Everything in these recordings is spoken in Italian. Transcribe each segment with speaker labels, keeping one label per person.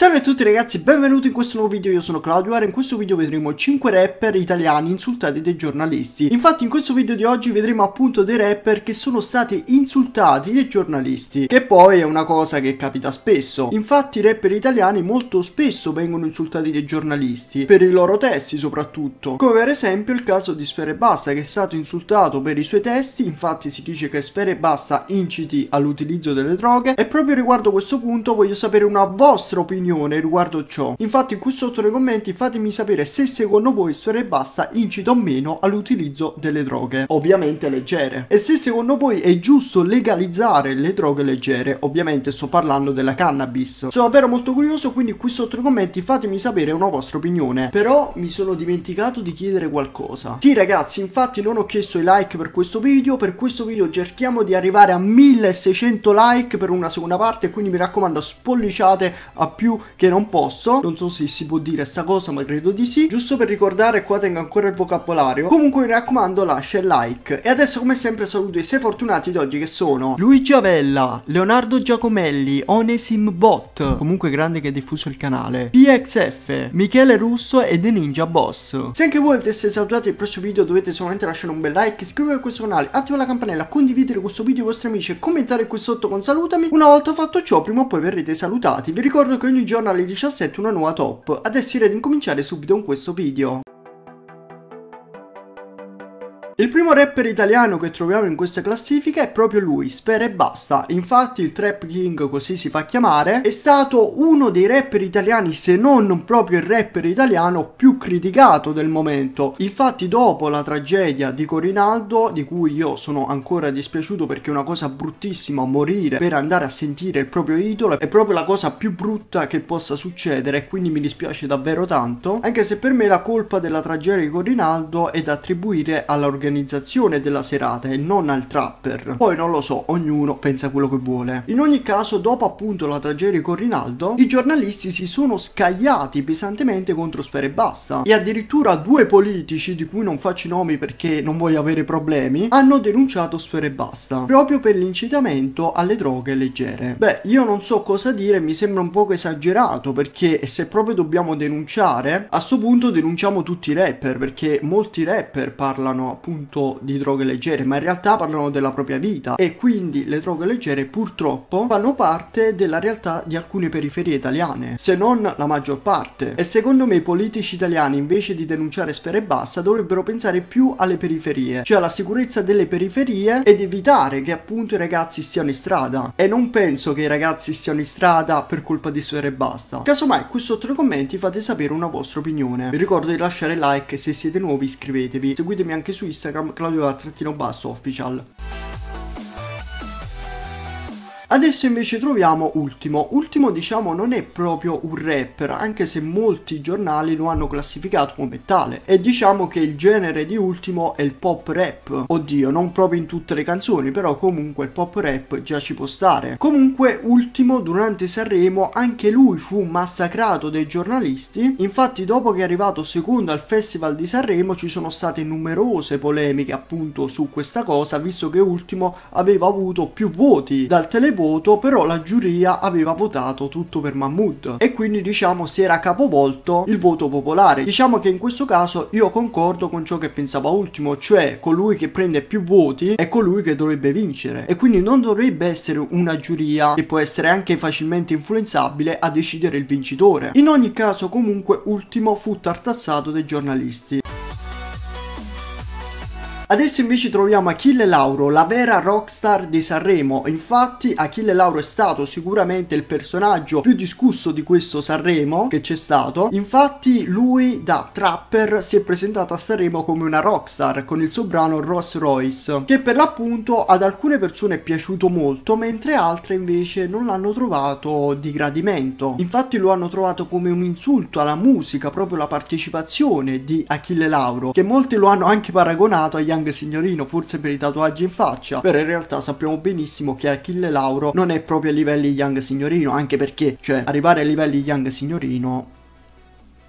Speaker 1: Salve a tutti ragazzi benvenuti in questo nuovo video, io sono Claudio e in questo video vedremo 5 rapper italiani insultati dai giornalisti. Infatti in questo video di oggi vedremo appunto dei rapper che sono stati insultati dai giornalisti, che poi è una cosa che capita spesso. Infatti i rapper italiani molto spesso vengono insultati dai giornalisti, per i loro testi soprattutto, come per esempio il caso di Sfere Bassa che è stato insultato per i suoi testi, infatti si dice che Sfere Bassa inciti all'utilizzo delle droghe e proprio riguardo questo punto voglio sapere una vostra opinione opinione riguardo ciò. Infatti qui sotto nei commenti fatemi sapere se secondo voi Storia e Basta incita o meno all'utilizzo delle droghe, ovviamente leggere. E se secondo voi è giusto legalizzare le droghe leggere, ovviamente sto parlando della cannabis. Sono davvero molto curioso, quindi qui sotto nei commenti fatemi sapere una vostra opinione. Però mi sono dimenticato di chiedere qualcosa. Sì ragazzi, infatti non ho chiesto i like per questo video, per questo video cerchiamo di arrivare a 1600 like per una seconda parte, quindi mi raccomando spolliciate a più che non posso. Non so se si può dire sta cosa, ma credo di sì. Giusto per ricordare, qua tengo ancora il vocabolario. Comunque, mi raccomando, lascia il like. E adesso, come sempre, saluto i sei fortunati di oggi che sono Luigi Avella, Leonardo Giacomelli, Onesim Bot. Comunque, grande che ha diffuso il canale. PXF, Michele Russo e The Ninja Boss. Se anche voi avete salutato il prossimo video, dovete solamente lasciare un bel like, iscrivervi a questo canale, attivare la campanella, condividere questo video ai vostri amici e commentare qui sotto con salutami. Una volta fatto ciò, prima o poi verrete salutati. Vi ricordo che ogni giorno giorno alle 17 una nuova top, adesso direi di incominciare subito con questo video. Il primo rapper italiano che troviamo in questa classifica è proprio lui, Spera e Basta. Infatti il Trap King, così si fa chiamare, è stato uno dei rapper italiani, se non proprio il rapper italiano, più criticato del momento. Infatti dopo la tragedia di Corinaldo, di cui io sono ancora dispiaciuto perché è una cosa bruttissima morire per andare a sentire il proprio idolo, è proprio la cosa più brutta che possa succedere e quindi mi dispiace davvero tanto, anche se per me la colpa della tragedia di Corinaldo è da attribuire all'organizzazione all'organizzazione della serata e non al trapper. Poi non lo so, ognuno pensa quello che vuole. In ogni caso, dopo appunto la tragedia con Rinaldo, i giornalisti si sono scagliati pesantemente contro Sfera e Basta e addirittura due politici, di cui non faccio i nomi perché non voglio avere problemi, hanno denunciato Sfera e Basta proprio per l'incitamento alle droghe leggere. Beh, io non so cosa dire, mi sembra un poco esagerato perché se proprio dobbiamo denunciare, a sto punto denunciamo tutti i rapper perché molti rapper parlano appunto appunto di droghe leggere, ma in realtà parlano della propria vita e quindi le droghe leggere purtroppo fanno parte della realtà di alcune periferie italiane, se non la maggior parte. E secondo me i politici italiani invece di denunciare sfere bassa dovrebbero pensare più alle periferie, cioè alla sicurezza delle periferie ed evitare che appunto i ragazzi siano in strada. E non penso che i ragazzi siano in strada per colpa di sfere bassa. Casomai qui sotto nei commenti fate sapere una vostra opinione. Vi ricordo di lasciare like se siete nuovi iscrivetevi, seguitemi anche su Instagram Instagram Claudio Trattino Basso Official. Adesso invece troviamo Ultimo. Ultimo diciamo non è proprio un rapper, anche se molti giornali lo hanno classificato come tale. E diciamo che il genere di Ultimo è il pop rap. Oddio, non proprio in tutte le canzoni, però comunque il pop rap già ci può stare. Comunque Ultimo durante Sanremo anche lui fu massacrato dai giornalisti. Infatti dopo che è arrivato secondo al Festival di Sanremo ci sono state numerose polemiche appunto su questa cosa, visto che Ultimo aveva avuto più voti dal televoto voto, però la giuria aveva votato tutto per Mahmoud e quindi diciamo si era capovolto il voto popolare. Diciamo che in questo caso io concordo con ciò che pensava Ultimo, cioè colui che prende più voti è colui che dovrebbe vincere e quindi non dovrebbe essere una giuria che può essere anche facilmente influenzabile a decidere il vincitore. In ogni caso comunque Ultimo fu tartazzato dai giornalisti. Adesso invece troviamo Achille Lauro, la vera rockstar di Sanremo. Infatti Achille Lauro è stato sicuramente il personaggio più discusso di questo Sanremo che c'è stato. Infatti lui da trapper si è presentato a Sanremo come una rockstar con il suo brano Rolls Royce, che per l'appunto ad alcune persone è piaciuto molto, mentre altre invece non l'hanno trovato di gradimento. Infatti lo hanno trovato come un insulto alla musica, proprio la partecipazione di Achille Lauro, che molti lo hanno anche paragonato agli Young signorino forse per i tatuaggi in faccia, però in realtà sappiamo benissimo che Achille Lauro non è proprio a livelli Young signorino, anche perché, cioè, arrivare ai livelli Young signorino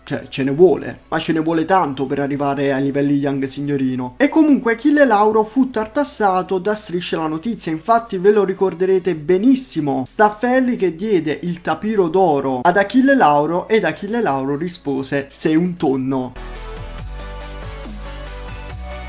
Speaker 1: cioè, ce ne vuole, ma ce ne vuole tanto per arrivare ai livelli Young Signorino. E comunque Achille Lauro fu tartassato da Striscia la Notizia, infatti ve lo ricorderete benissimo. Staffelli che diede il tapiro d'oro ad Achille Lauro ed Achille Lauro rispose sei un tonno.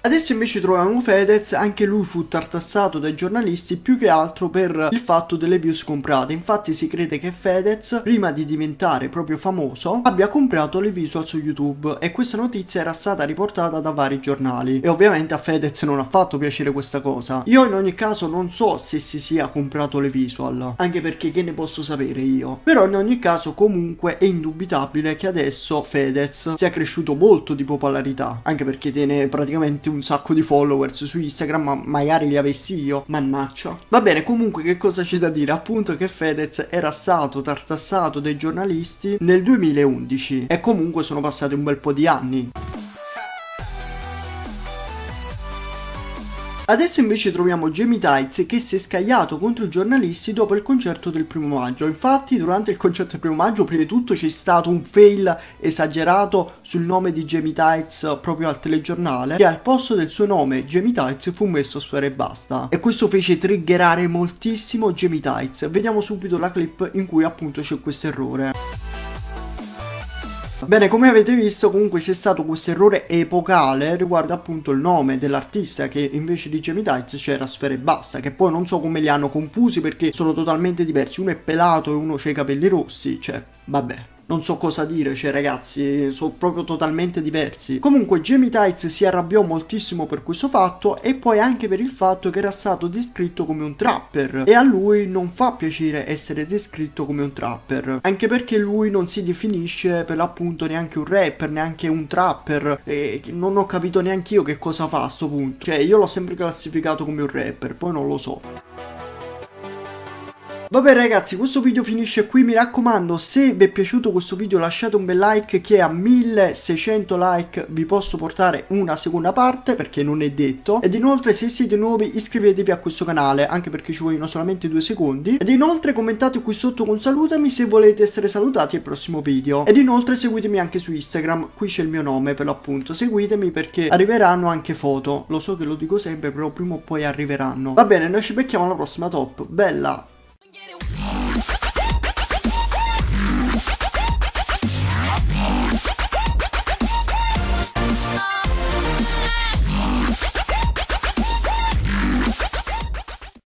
Speaker 1: Adesso invece troviamo Fedez, anche lui fu tartassato dai giornalisti più che altro per il fatto delle views comprate. Infatti si crede che Fedez, prima di diventare proprio famoso, abbia comprato le visual su YouTube e questa notizia era stata riportata da vari giornali. E ovviamente a Fedez non ha fatto piacere questa cosa. Io in ogni caso non so se si sia comprato le visual, anche perché che ne posso sapere io. Però in ogni caso comunque è indubitabile che adesso Fedez sia cresciuto molto di popolarità, anche perché tiene praticamente un sacco di followers su Instagram, ma magari li avessi io, mannaccia. Va bene, comunque che cosa c'è da dire? Appunto che Fedez era stato tartassato dai giornalisti nel 2011 e comunque sono passati un bel po' di anni. Adesso invece troviamo Jamie Tights che si è scagliato contro i giornalisti dopo il concerto del primo maggio. Infatti durante il concerto del primo maggio prima di tutto c'è stato un fail esagerato sul nome di Jamie Tights proprio al telegiornale che al posto del suo nome Jamie Tights fu messo a sfera e basta. E questo fece triggerare moltissimo Jamie Tights. Vediamo subito la clip in cui appunto c'è questo errore. Jeff. Bene, come avete visto comunque c'è stato questo errore epocale riguardo appunto il nome dell'artista che invece di Jamie Tights c'era Sfera e Basta, che poi non so come li hanno confusi perché sono totalmente diversi, uno è pelato e uno c'ha i capelli rossi, cioè vabbè non so cosa dire, cioè ragazzi, sono proprio totalmente diversi. Comunque Jamie Tights si arrabbiò moltissimo per questo fatto e poi anche per il fatto che era stato descritto come un trapper e a lui non fa piacere essere descritto come un trapper, anche perché lui non si definisce per l'appunto neanche un rapper, neanche un trapper e non ho capito neanche io che cosa fa a sto punto. Cioè io l'ho sempre classificato come un rapper, poi non lo so. Vabbè ragazzi, questo video finisce qui, mi raccomando, se vi è piaciuto questo video lasciate un bel like che a 1600 like vi posso portare una seconda parte perché non è detto. Ed inoltre se siete nuovi iscrivetevi a questo canale anche perché ci vogliono solamente due secondi. Ed inoltre commentate qui sotto con salutami se volete essere salutati al prossimo video. Ed inoltre seguitemi anche su Instagram, qui c'è il mio nome per l'appunto, seguitemi perché arriveranno anche foto. Lo so che lo dico sempre però prima o poi arriveranno. Va bene, noi ci becchiamo alla prossima top, bella!